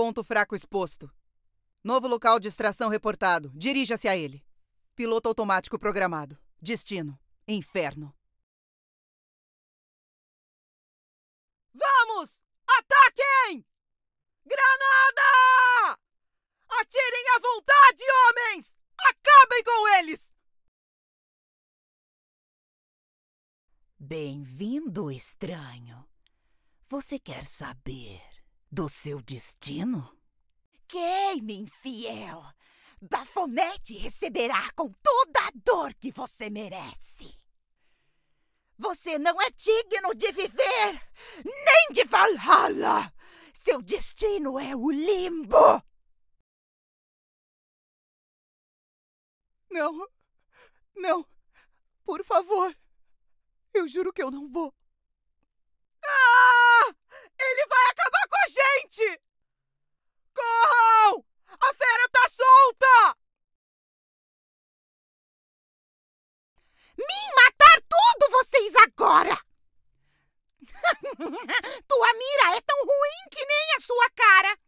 Ponto fraco exposto. Novo local de extração reportado. Dirija-se a ele. Piloto automático programado. Destino: Inferno. Vamos! Ataquem! Granada! Atirem à vontade, homens! Acabem com eles! Bem-vindo, estranho. Você quer saber do seu destino? Queime, infiel! Bafomete receberá com toda a dor que você merece. Você não é digno de viver, nem de Valhalla! Seu destino é o limbo! Não, não, por favor, eu juro que eu não vou. agora! Tua mira é tão ruim que nem a sua cara!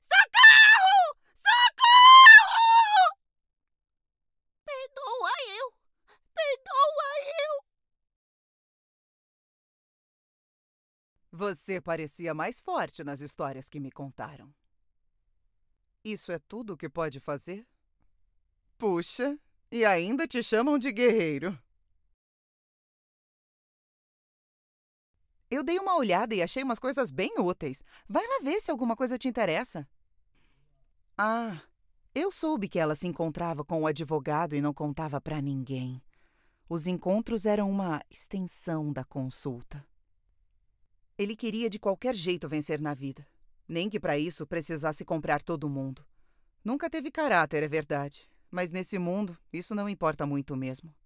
Socorro! Socorro! Perdoa eu! Perdoa eu! Você parecia mais forte nas histórias que me contaram. Isso é tudo o que pode fazer? Puxa! E ainda te chamam de guerreiro. Eu dei uma olhada e achei umas coisas bem úteis. Vai lá ver se alguma coisa te interessa. Ah, eu soube que ela se encontrava com o advogado e não contava para ninguém. Os encontros eram uma extensão da consulta. Ele queria de qualquer jeito vencer na vida, nem que para isso precisasse comprar todo mundo. Nunca teve caráter, é verdade, mas nesse mundo, isso não importa muito mesmo.